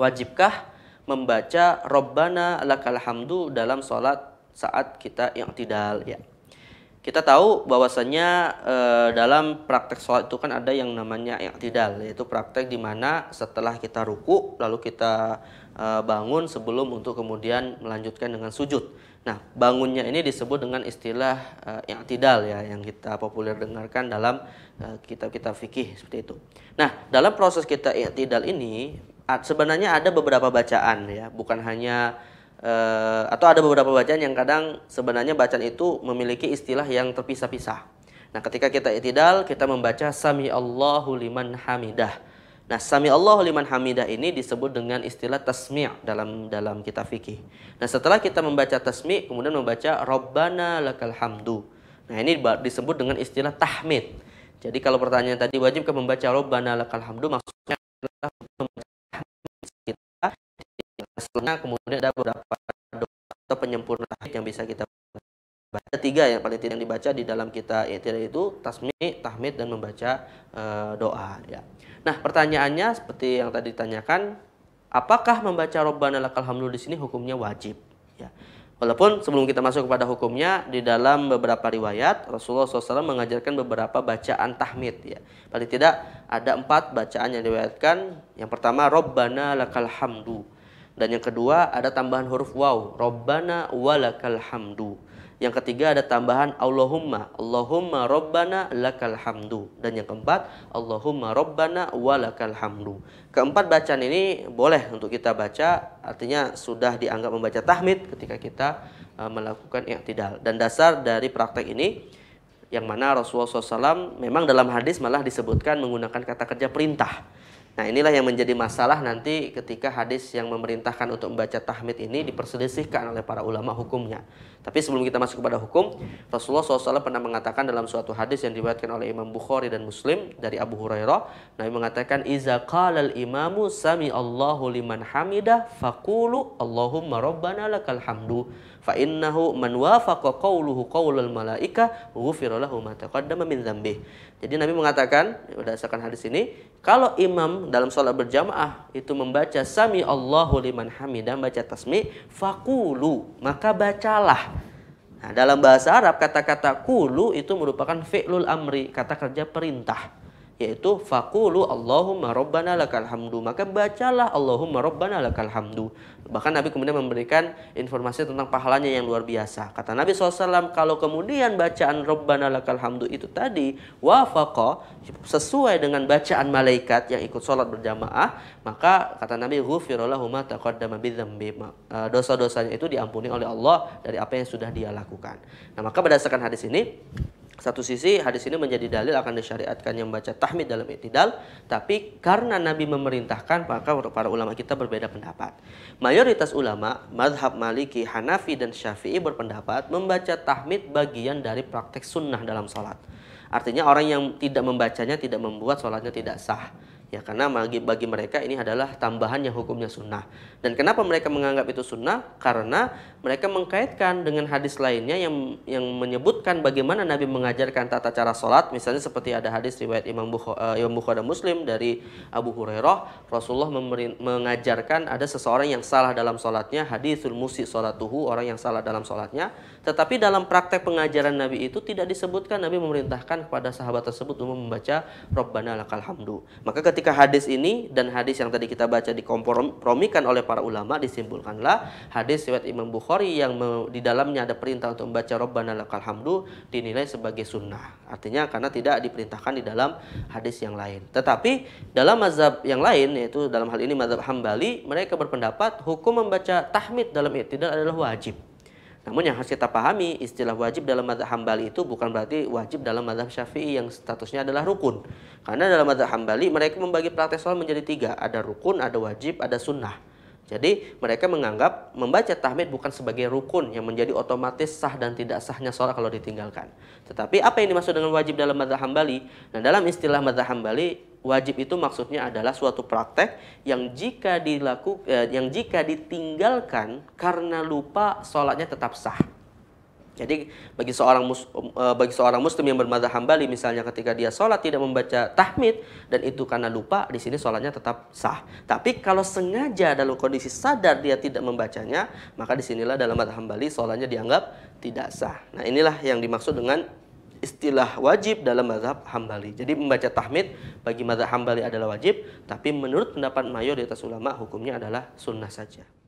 Wajibkah membaca Rabbana lakal hamdu dalam sholat saat kita yang tidak ya? Kita tahu bahwasanya e, eh, dalam praktek sholat itu kan ada yang namanya yang tidak yaitu praktek di mana setelah kita ruku lalu kita e, bangun sebelum untuk kemudian melanjutkan dengan sujud. Nah, bangunnya ini disebut dengan istilah e, eh, tidak ya yang kita populer dengarkan dalam kitab-kitab e, fikih seperti itu. Nah, dalam proses kita tidak ini sebenarnya ada beberapa bacaan ya, bukan hanya uh, atau ada beberapa bacaan yang kadang sebenarnya bacaan itu memiliki istilah yang terpisah-pisah. Nah, ketika kita itidal, kita membaca sami Allahu liman hamidah. Nah, sami Allahu liman hamidah ini disebut dengan istilah tasmi' dalam dalam kita fikih. Nah, setelah kita membaca tasmi', kemudian membaca rabbana lakal hamdu. Nah, ini disebut dengan istilah tahmid. Jadi kalau pertanyaan tadi wajib membaca rabbana lakal hamdu maksudnya hasilnya kemudian ada beberapa atau penyempurna yang bisa kita baca. tiga yang paling tidak yang dibaca di dalam kita tidak itu tasmi, tahmid dan membaca e, doa ya. Nah, pertanyaannya seperti yang tadi ditanyakan, apakah membaca robbana lakal hamdu di sini hukumnya wajib ya. Walaupun sebelum kita masuk kepada hukumnya di dalam beberapa riwayat Rasulullah SAW mengajarkan beberapa bacaan tahmid ya. Paling tidak ada empat bacaan yang diriwayatkan. Yang pertama Robbana lakal hamdu. Dan yang kedua ada tambahan huruf waw. Rabbana walakal hamdu. Yang ketiga ada tambahan Allahumma. Allahumma Rabbana lakal hamdu. Dan yang keempat Allahumma Rabbana walakal hamdu. Keempat bacaan ini boleh untuk kita baca. Artinya sudah dianggap membaca tahmid ketika kita uh, melakukan i'tidal. Dan dasar dari praktek ini yang mana Rasulullah SAW memang dalam hadis malah disebutkan menggunakan kata kerja perintah. Nah inilah yang menjadi masalah nanti ketika hadis yang memerintahkan untuk membaca tahmid ini diperselisihkan oleh para ulama hukumnya. Tapi sebelum kita masuk kepada hukum, Rasulullah SAW pernah mengatakan dalam suatu hadis yang diriwayatkan oleh Imam Bukhari dan Muslim dari Abu Hurairah, Nabi mengatakan, "Iza qalal imamu sami Allahu liman hamidah faqulu Allahumma rabbana lakal hamdu fa innahu man wafaqa qawluhu qaulul malaika ghufira lahu ma taqaddama min dzambih. Jadi Nabi mengatakan ya, berdasarkan hadis ini, kalau imam dalam sholat berjamaah itu membaca sami Allahu liman hamidah baca tasmi, fakulu maka bacalah. Nah, dalam bahasa Arab kata-kata kulu itu merupakan fi'lul amri, kata kerja perintah yaitu fakulu Allahumma rabbana lakal hamdu maka bacalah Allahumma rabbana lakal hamdu bahkan Nabi kemudian memberikan informasi tentang pahalanya yang luar biasa kata Nabi SAW kalau kemudian bacaan rabbana lakal hamdu itu tadi wafaqa sesuai dengan bacaan malaikat yang ikut sholat berjamaah maka kata Nabi e, dosa-dosanya itu diampuni oleh Allah dari apa yang sudah dia lakukan nah maka berdasarkan hadis ini satu sisi hadis ini menjadi dalil akan disyariatkan yang membaca tahmid dalam itidal, tapi karena Nabi memerintahkan maka para ulama kita berbeda pendapat. Mayoritas ulama, madhab Maliki, Hanafi, dan Syafi'i berpendapat membaca tahmid bagian dari praktek sunnah dalam sholat. Artinya orang yang tidak membacanya tidak membuat sholatnya tidak sah. Ya karena bagi, bagi mereka ini adalah tambahan yang hukumnya sunnah. Dan kenapa mereka menganggap itu sunnah? Karena mereka mengkaitkan dengan hadis lainnya yang yang menyebutkan bagaimana Nabi mengajarkan tata cara sholat. Misalnya seperti ada hadis riwayat Imam Bukhari, uh, eh, Muslim dari Abu Hurairah, Rasulullah mengajarkan ada seseorang yang salah dalam sholatnya, hadisul musi sholatuhu, orang yang salah dalam sholatnya. Tetapi dalam praktek pengajaran Nabi itu tidak disebutkan Nabi memerintahkan kepada sahabat tersebut untuk membaca Rabbana lakal hamdu. Maka ketika ketika hadis ini dan hadis yang tadi kita baca dikompromikan oleh para ulama disimpulkanlah hadis riwayat Imam Bukhari yang di dalamnya ada perintah untuk membaca Rabbana lakal hamdu dinilai sebagai sunnah. Artinya karena tidak diperintahkan di dalam hadis yang lain. Tetapi dalam mazhab yang lain yaitu dalam hal ini mazhab Hambali mereka berpendapat hukum membaca tahmid dalam i'tidal adalah wajib. Namun yang harus kita pahami istilah wajib dalam mazhab hambali itu bukan berarti wajib dalam mazhab syafi'i yang statusnya adalah rukun. Karena dalam mazhab hambali mereka membagi praktek sholat menjadi tiga. Ada rukun, ada wajib, ada sunnah. Jadi mereka menganggap membaca tahmid bukan sebagai rukun yang menjadi otomatis sah dan tidak sahnya sholat kalau ditinggalkan. Tetapi apa yang dimaksud dengan wajib dalam mazhab hambali? Nah dalam istilah mazhab hambali Wajib itu maksudnya adalah suatu praktek yang jika dilaku, eh, yang jika ditinggalkan karena lupa sholatnya tetap sah. Jadi bagi seorang mus, eh, bagi seorang muslim yang bermadzhab hambali misalnya ketika dia sholat tidak membaca tahmid dan itu karena lupa di sini sholatnya tetap sah. Tapi kalau sengaja dalam kondisi sadar dia tidak membacanya maka disinilah dalam madzhab hambali sholatnya dianggap tidak sah. Nah inilah yang dimaksud dengan istilah wajib dalam mazhab Hambali. Jadi membaca tahmid bagi mazhab Hambali adalah wajib, tapi menurut pendapat mayoritas ulama hukumnya adalah sunnah saja.